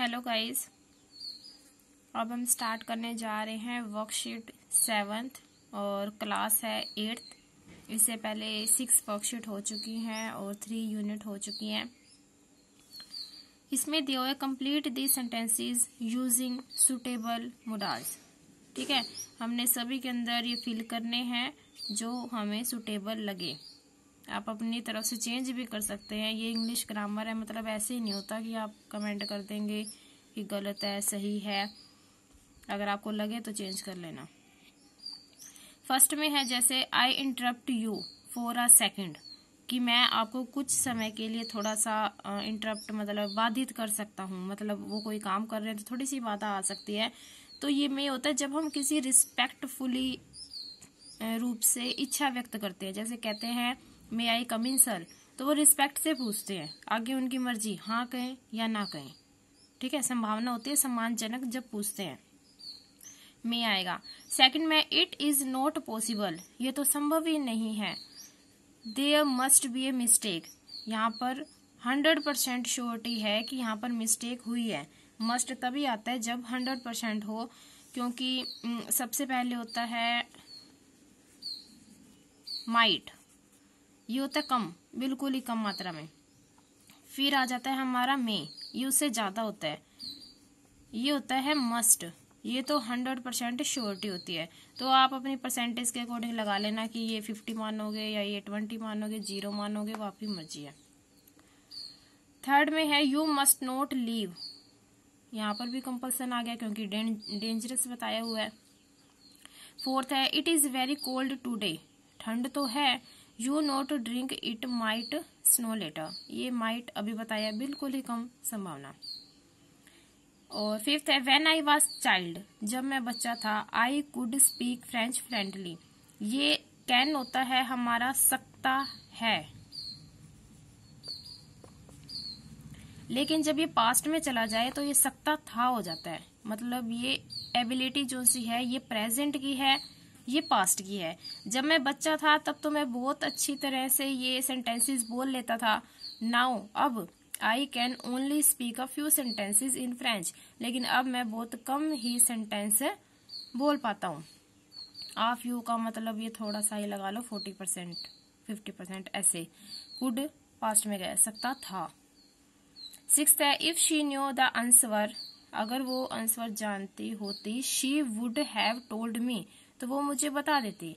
Hello guys अब हम start करने जा रहे हैं वर्कशीट सेवन्थ और क्लास है एट्थ इससे पहले सिक्स वर्कशीट हो चुकी हैं और थ्री यूनिट हो चुकी हैं इसमें दिए हुए complete the sentences using suitable modals ठीक है हमने सभी के अंदर ये फिल करने हैं जो हमें सुटेबल लगे आप अपनी तरफ से चेंज भी कर सकते हैं ये इंग्लिश ग्रामर है मतलब ऐसे ही नहीं होता कि आप कमेंट कर देंगे कि गलत है सही है अगर आपको लगे तो चेंज कर लेना फर्स्ट में है जैसे I interrupt you for a second कि मैं आपको कुछ समय के लिए थोड़ा सा इंटरप्ट मतलब बाधित कर सकता हूँ मतलब वो कोई काम कर रहे हैं तो थोड़ी सी बाधा आ सकती है तो ये में होता है जब हम किसी रिस्पेक्टफुली रूप से इच्छा व्यक्त करते हैं जैसे कहते हैं मे आई कम इन सर तो वो रिस्पेक्ट से पूछते हैं आगे उनकी मर्जी हाँ कहें या ना कहें ठीक है संभावना होती है सम्मानजनक जब पूछते हैं मे आएगा सेकंड में इट इज नॉट पॉसिबल ये तो संभव ही नहीं है there must be a mistake यहाँ पर हंड्रेड परसेंट श्योरिटी है कि यहाँ पर मिस्टेक हुई है मस्ट तभी आता है जब हंड्रेड परसेंट हो क्योंकि सबसे पहले होता है माइट यू है कम बिल्कुल ही कम मात्रा में फिर आ जाता है हमारा मे यू से ज़्यादा होता है ये होता है मस्ट ये तो हंड्रेड परसेंट श्योरिटी होती है तो आप अपनी परसेंटेज के अकॉर्डिंग लगा लेना कि ये फिफ्टी मानोगे या ये ट्वेंटी मानोगे जीरो मानोगे वो आपकी मर्जी है थर्ड में है यू मस्ट नोट लीव यहाँ पर भी कंपल्सन आ गया क्योंकि डेंजरस बताया हुआ है फोर्थ है it is very cold today ठंड तो है you not drink it might snow later ये माइट अभी बताया बिल्कुल ही कम संभावना और फिफ्थ है वेन आई वॉज चाइल्ड जब मैं बच्चा था I could speak French friendly ये कैन होता है हमारा सकता है लेकिन जब ये पास्ट में चला जाए तो ये सकता था हो जाता है मतलब ये एबिलिटी जो सी है ये प्रेजेंट की है ये पास्ट की है जब मैं बच्चा था तब तो मैं बहुत अच्छी तरह से ये सेंटेंसेस बोल लेता था नाउ अब I can only speak a few sentences in French लेकिन अब मैं बहुत कम ही सेंटेंस बोल पाता हूँ आ फ्यू का मतलब ये थोड़ा सा ही लगा लो फोर्टी परसेंट फिफ्टी परसेंट ऐसे कुड पास्ट में रह सकता था सिक्स है if she knew the answer अगर वो आंसवर जानती होती she would have told me तो वो मुझे बता देती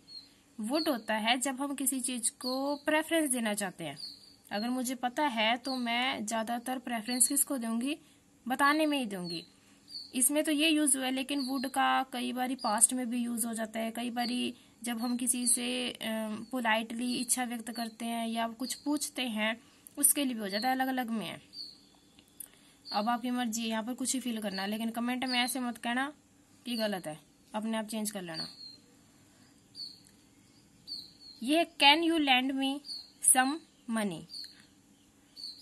वुड होता है जब हम किसी चीज को प्रेफरेंस देना चाहते हैं अगर मुझे पता है तो मैं ज्यादातर प्रेफरेंस किसको दूंगी बताने में ही दूंगी इसमें तो ये यूज हुआ है लेकिन वुड का कई बार पास्ट में भी यूज हो जाता है कई बार जब हम किसी से पोलाइटली इच्छा व्यक्त करते हैं या कुछ पूछते हैं उसके लिए भी हो जाता है अलग अलग में है अब आपकी मर्जी है यहाँ पर कुछ ही फील करना लेकिन कमेंट में ऐसे मत कहना कि गलत है अपने आप चेंज कर लेना ये can you lend me some money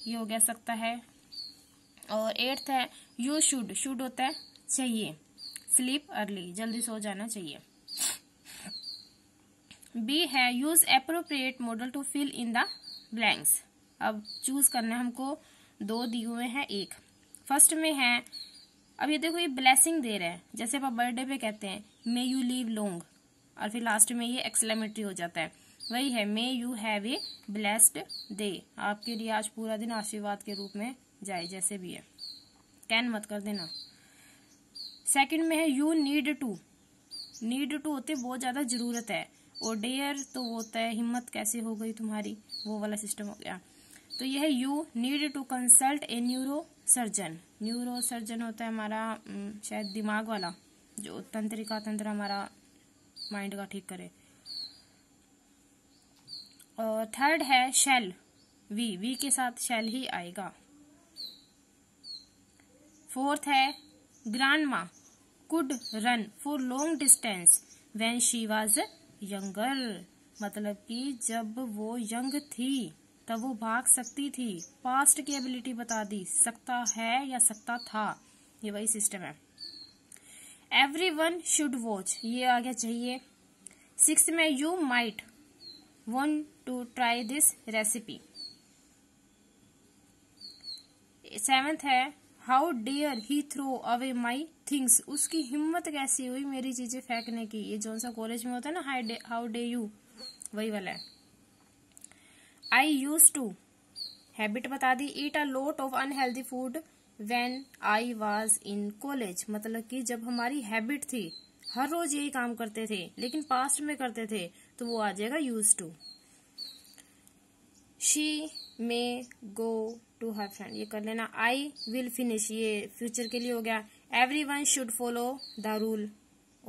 ये हो गया सकता है और एट्थ है यू शुड शुड होता है चाहिए स्लीप अर्ली जल्दी सो जाना चाहिए बी है use appropriate modal to fill in the blanks अब चूज करना हमको दो दिए हुए हैं एक फर्स्ट में है अब ये देखो ये ब्लेसिंग दे रहे हैं जैसे आप बर्थडे पे कहते हैं मे यू लीव लोंग और फिर लास्ट में ये एक्सलेमेट्री हो जाता है वही है may you have a blessed day आपके लिए आज पूरा दिन आशीर्वाद के रूप में जाए जैसे भी है कैन मत कर देना सेकंड में है you need to need to होते बहुत ज़्यादा ज़रूरत है और डेयर तो होता है हिम्मत कैसे हो गई तुम्हारी वो वाला सिस्टम हो गया तो यह है you need to consult a neurosurgeon neurosurgeon होता है हमारा शायद दिमाग वाला जो तंत्रिका तंत्र हमारा माइंड का ठीक करे थर्ड है शेल वी वी के साथ शेल ही आएगा फोर्थ है grandma could run for long distance when she was younger मतलब कि जब वो यंग थी तब वो भाग सकती थी पास्ट की एबिलिटी बता दी सकता है या सकता था ये वही सिस्टम है एवरी वन शुड वॉच ये आगे चाहिए सिक्स में you might want to try this recipe. Seventh है how dare he throw away my things उसकी हिम्मत कैसी हुई मेरी चीजें फेंकने की ये जो सा कॉलेज में होता है ना हाउ डे यू वही वाला है आई यूज टू हैबिट बता दी eat a lot of unhealthy food when I was in college मतलब कि जब हमारी हैबिट थी हर रोज यही काम करते थे लेकिन पास्ट में करते थे तो वो आ जाएगा use to she may go to her friend ये कर लेना आई विल फिनिश ये फ्यूचर के लिए हो गया everyone should follow the rule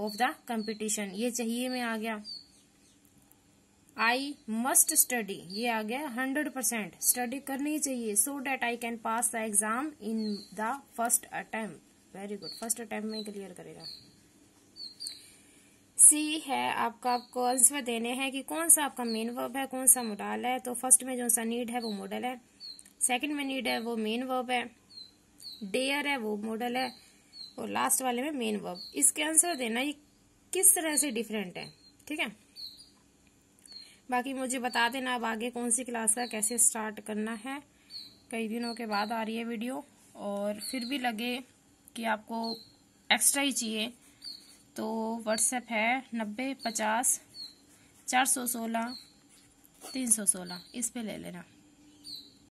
of the competition ये चाहिए में आ गया आई मस्ट स्टडी ये आ गया हंड्रेड परसेंट स्टडी करनी चाहिए so that I can pass the exam in the first attempt very good first attempt में क्लियर करेगा सी है आपका आपको आंसर देने हैं कि कौन सा आपका मेन वर्ब है कौन सा मोडाल है तो फर्स्ट में जो सा नीड है वो मॉडल है सेकंड में नीड है वो मेन वर्ब है डेयर है वो मॉडल है और लास्ट वाले में मेन वर्ब इसके आंसर देना ये किस तरह से डिफरेंट है ठीक है बाकी मुझे बता देना अब आगे कौन सी क्लास का कैसे स्टार्ट करना है कई दिनों के बाद आ रही है वीडियो और फिर भी लगे कि आपको एक्स्ट्रा ही चाहिए तो व्हाट्सएप है नब्बे पचास चार सौ सोलह तीन सौ सोलह इस पर ले लेना